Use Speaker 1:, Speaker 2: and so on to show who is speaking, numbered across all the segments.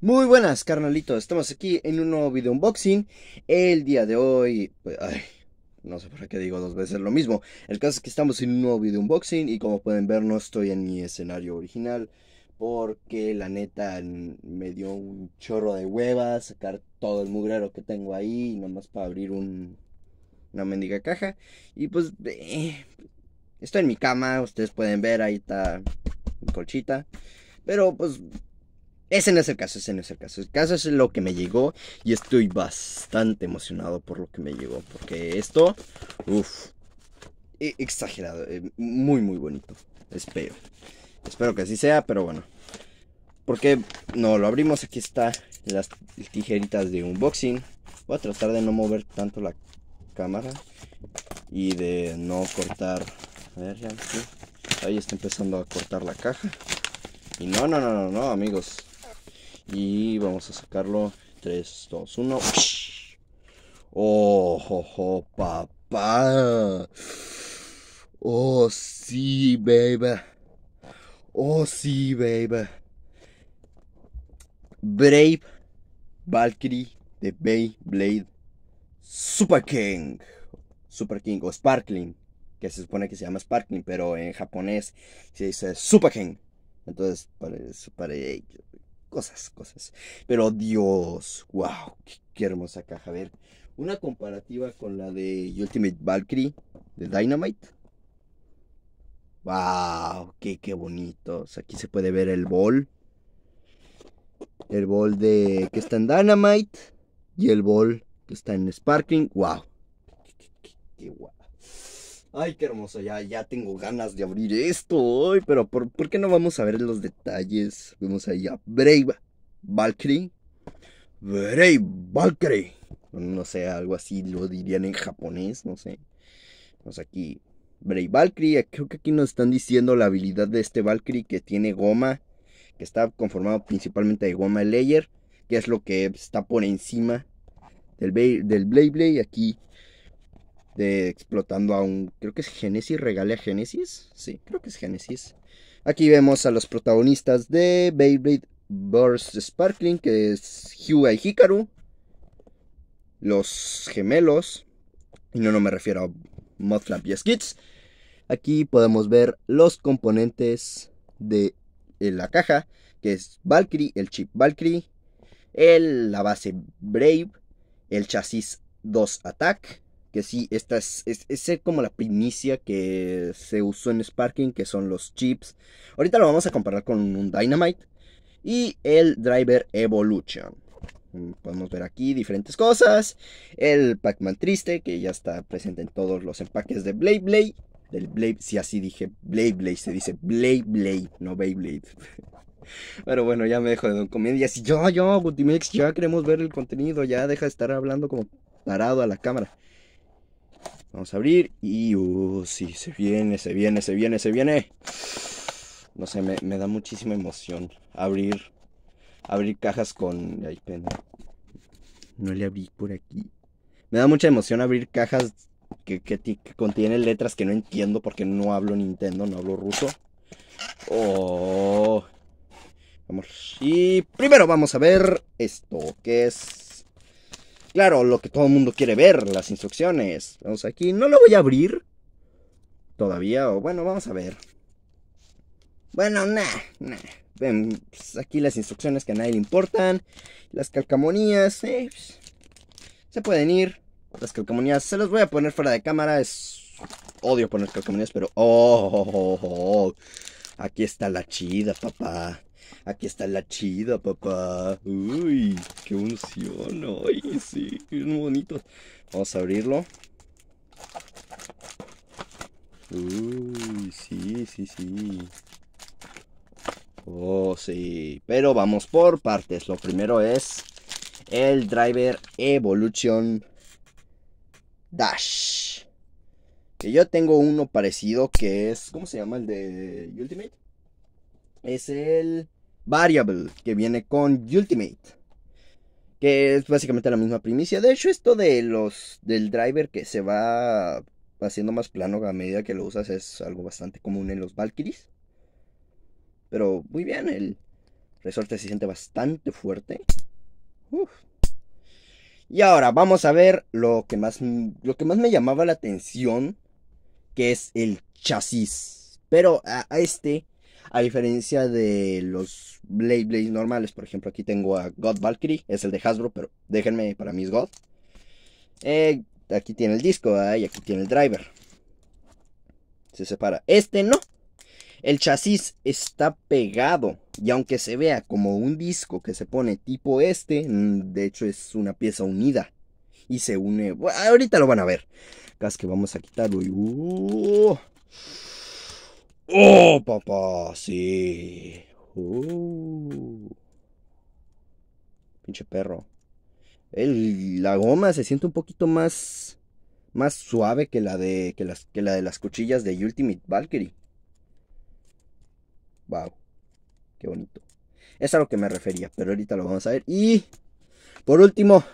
Speaker 1: Muy buenas carnalitos, estamos aquí en un nuevo video unboxing El día de hoy, pues, ay, no sé por qué digo dos veces lo mismo El caso es que estamos en un nuevo video unboxing y como pueden ver no estoy en mi escenario original Porque la neta me dio un chorro de huevas sacar todo el mugrero que tengo ahí Nomás para abrir una mendiga caja Y pues, eh, estoy en mi cama, ustedes pueden ver, ahí está mi colchita pero pues ese no es el caso, ese no es el caso. El caso es lo que me llegó y estoy bastante emocionado por lo que me llegó. Porque esto, uff, e-, exagerado, eh, muy, muy bonito. Espero. Espero que así sea, pero bueno. Porque no lo abrimos, aquí está las tijeritas de unboxing. Voy a tratar de no mover tanto la cámara y de no cortar. A ver, ya, Ahí está empezando a cortar la caja. Y no, no, no, no, no, amigos. Y vamos a sacarlo. 3, 2, 1. ¡Oh, papá! ¡Oh, sí, baby! ¡Oh, sí, baby! Brave Valkyrie de Beyblade Super King. Super King o Sparkling, que se supone que se llama Sparkling, pero en japonés se dice Super King. Entonces, para, para cosas, cosas. Pero Dios, wow, qué, hermosa caja. A ver, una comparativa con la de Ultimate Valkyrie de Dynamite. Wow, qué, qué bonitos. Aquí se puede ver el bol. El bol de que está en Dynamite y el bol que está en Sparkling. Wow, qué, Ay, qué hermoso, ya, tengo ganas de abrir esto hoy, pero por, qué no vamos a ver los detalles? Vemos allá. a Brave Valkyrie. Brave Valkyrie. No sé, algo así lo dirían en japonés, no sé. Vamos aquí, Brave Valkyrie, creo que aquí nos están diciendo la habilidad de este Valkyrie que tiene goma, que está conformado principalmente de goma layer, que es lo que está por encima del, del Blade Aquí de explotando a un, creo que es Genesis regale a Génesis, sí, creo que es Genesis Aquí vemos a los protagonistas de Beyblade Burst Sparkling, que es Huey y Hikaru, los gemelos, y no, no me refiero a Mudflap y Skids. Aquí podemos ver los componentes de la caja, que es Valkyrie, el chip Valkyrie, el, la base Brave, el chasis 2 Attack, que sí, esta es, como la primicia que se usó en Sparking, que son los chips. Ahorita lo vamos a comparar con un Dynamite y el Driver Evolution. Mm, podemos ver aquí diferentes cosas. El Pac-Man triste, que ya está presente en todos los empaques de Blade Blade. Del Blade, si así dije Blade Blade, se dice Blade Blade, no Beyblade. Pero bueno, ya me dejo de comedia. así yo, yo, Gutimex, ya queremos ver el contenido, ya deja de estar hablando como parado a la cámara. Vamos a abrir y... Uh, sí, se viene, se viene, se viene, se viene. No sé, me, da muchísima emoción abrir... Abrir cajas con... Ay, pena. No le abrí por aquí. Me da mucha emoción abrir cajas que, contienen letras que no entiendo porque no hablo Nintendo, no hablo ruso. Oh. Vamos. Y primero vamos a ver esto, que es Claro, lo que todo el mundo quiere ver, las instrucciones. Vamos aquí, no lo voy a abrir. Todavía, o bueno, vamos a ver. Bueno, nah, nah. Ven, aquí las instrucciones que a nadie le importan. Las calcamonías, se pueden ir. Las calcamonías, se las voy a poner fuera de cámara. Es odio poner calcamonías, pero... oh, oh, oh, oh. aquí está la chida, papá. Aquí está la chida, papá. Uy, qué unción. Ay, sí, qué bonito. Vamos a abrirlo. Uy, sí, sí, sí. Oh, sí. Pero vamos por partes. Lo primero es el driver Evolution Dash. Que yo tengo uno parecido que es. ¿Cómo se llama el de Ultimate? Es el. Variable, que viene con Ultimate. Que es básicamente la misma primicia. De hecho, esto de los del driver que se va haciendo más plano a medida que lo usas es algo bastante común en los Valkyries. Pero muy bien, el resorte se siente bastante fuerte. Y ahora vamos a ver lo que, más, lo que más me llamaba la atención, que es el chasis. Pero a este a diferencia de los Blade Blades normales, por ejemplo, aquí tengo a God Valkyrie, es el de Hasbro, pero déjenme, para mis God. Eh, aquí tiene el disco y aquí tiene el driver. Se separa. Este no. El chasis está pegado y aunque se vea como un disco que se pone tipo este, mm, de hecho es una pieza unida y se une. ahorita lo van a ver. Casi que vamos a quitarlo. Uh, Oh, papá, sí. Uh. Pinche perro. la goma se siente un poquito más más suave que la de que las que la de las cuchillas de Ultimate Valkyrie. Wow. Qué bonito. Es a lo que me refería, pero ahorita lo vamos a ver y por último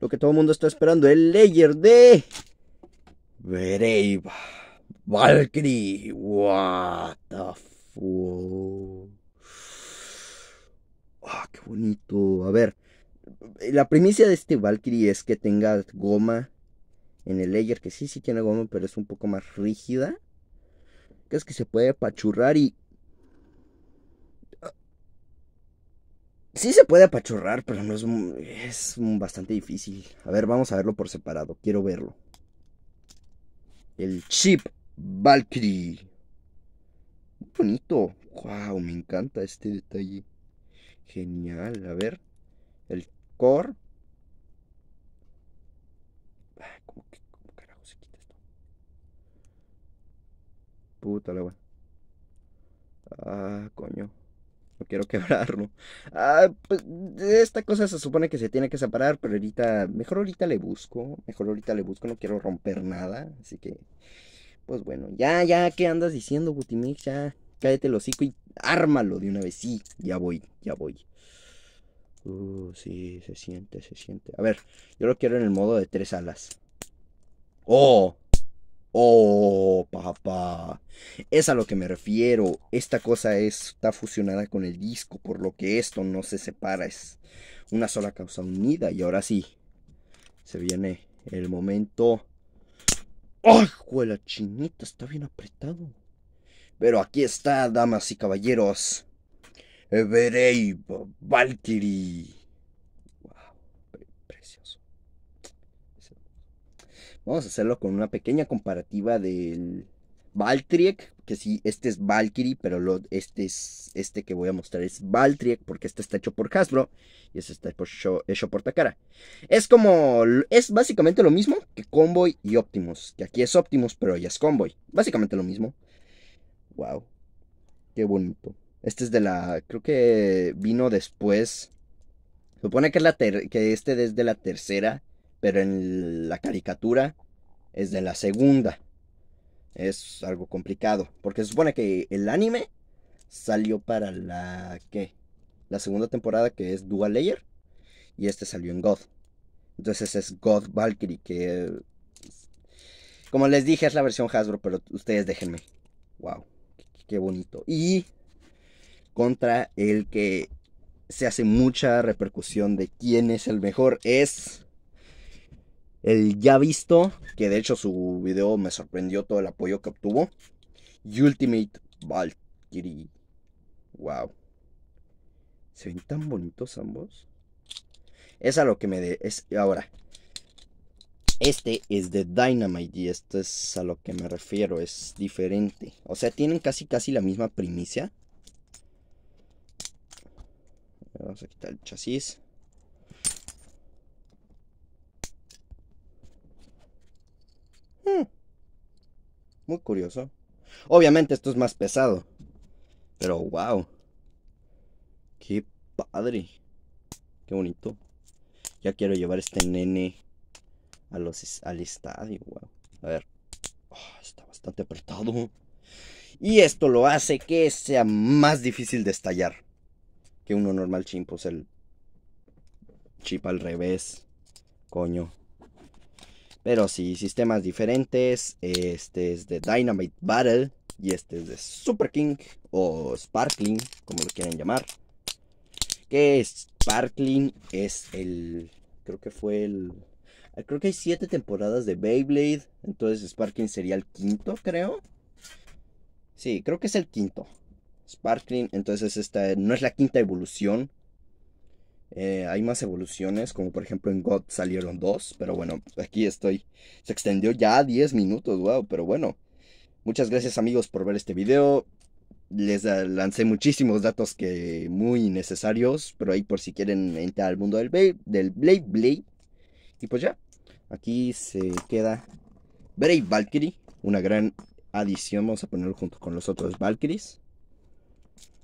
Speaker 1: lo que todo el mundo está esperando, el layer de Brave. Valkyrie, what the fuck. Ah, qué bonito. A ver, la primicia de este Valkyrie es que tenga goma en el layer, que sí, sí tiene goma, pero es un poco más rígida. Que es que se puede apachurrar y... Ah, sí se puede apachurrar, pero no es, es bastante difícil. A ver, vamos a verlo por separado. Quiero verlo. El chip Valkyrie. bonito. Wow, me encanta este detalle. Genial. A ver. El core. Ah, ¿Cómo, que, cómo carajo se quita esto? Puta la Ah, coño. No quiero quebrarlo. Ah, pues esta cosa se supone que se tiene que separar, pero ahorita, mejor ahorita le busco. Mejor ahorita le busco, no quiero romper nada. Así que pues bueno, ya, ya, ¿qué andas diciendo, Butimix? Ya, cállate el hocico y ármalo de una vez. Sí, ya voy, ya voy. Uh, sí, se siente, se siente. A ver, yo lo quiero en el modo de tres alas. ¡Oh! ¡Oh, papá! Es a lo que me refiero. Esta cosa está fusionada con el disco, por lo que esto no se separa. Es una sola causa unida. Y ahora sí, se viene el momento ¡Ay, la chinita! Está bien apretado. Pero aquí está, damas y caballeros. ¡Everey eh, Valkyrie. ¡Wow! Precioso. Vamos a hacerlo con una pequeña comparativa del Baltriek, que sí, este es Valkyrie, pero lo, este, es, este que voy a mostrar es Baltriek, porque este está hecho por Hasbro y este está hecho, hecho por Takara. Es como, es básicamente lo mismo que Convoy y Optimus, que aquí es Optimus, pero ya es Convoy. Básicamente lo mismo. Wow, qué bonito. Este es de la, creo que vino después. supone que, la que este es de la tercera, pero en la caricatura es de la segunda es algo complicado. Porque se supone que el anime salió para la. ¿Qué? La segunda temporada que es Dual Layer. Y este salió en God. Entonces es God Valkyrie, que. Como les dije, es la versión Hasbro, pero ustedes déjenme. ¡Wow! ¡Qué bonito! Y. Contra el que se hace mucha repercusión de quién es el mejor es el ya visto, que de hecho su video me sorprendió todo el apoyo que obtuvo, Ultimate Valkyrie. Wow. Se ven tan bonitos ambos. Es a lo que me es ahora. Este es de Dynamite y esto es a lo que me refiero, es diferente. O sea, tienen casi casi la misma primicia. Vamos a quitar el chasis. Muy curioso. Obviamente esto es más pesado. Pero wow. Qué padre. Qué bonito. Ya quiero llevar este nene a los, al estadio. A ver. Ah, está bastante apretado. Y esto lo hace que sea más difícil de estallar. Que uno normal chimpos el chip al revés. Coño. Pero sí, sistemas diferentes. Este es de Dynamite Battle. Y este es de Super King o Sparkling, como lo quieran llamar. Que Sparkling es el. Creo que fue el. Creo que hay siete temporadas de Beyblade. Entonces Sparkling sería el quinto, creo. Sí, creo que es el quinto. Sparkling, entonces esta no es la quinta evolución, eh, hay más evoluciones, como por ejemplo en God salieron dos, pero bueno, aquí estoy. Se extendió ya 10 minutos, wow, pero bueno. Muchas gracias amigos por ver este video. Les lancé muchísimos datos que muy Necesarios, pero ahí por si quieren entrar al mundo del, Blade, del Blade Blade. Y pues ya, aquí se queda Brave Valkyrie, una gran adición. Vamos a ponerlo junto con los otros Valkyries.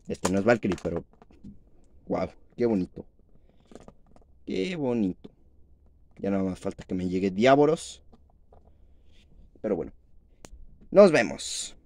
Speaker 1: Este no es Valkyrie, pero wow, qué bonito. Qué bonito. Ya nada más falta que me llegue Diáboros. Pero bueno. Nos vemos.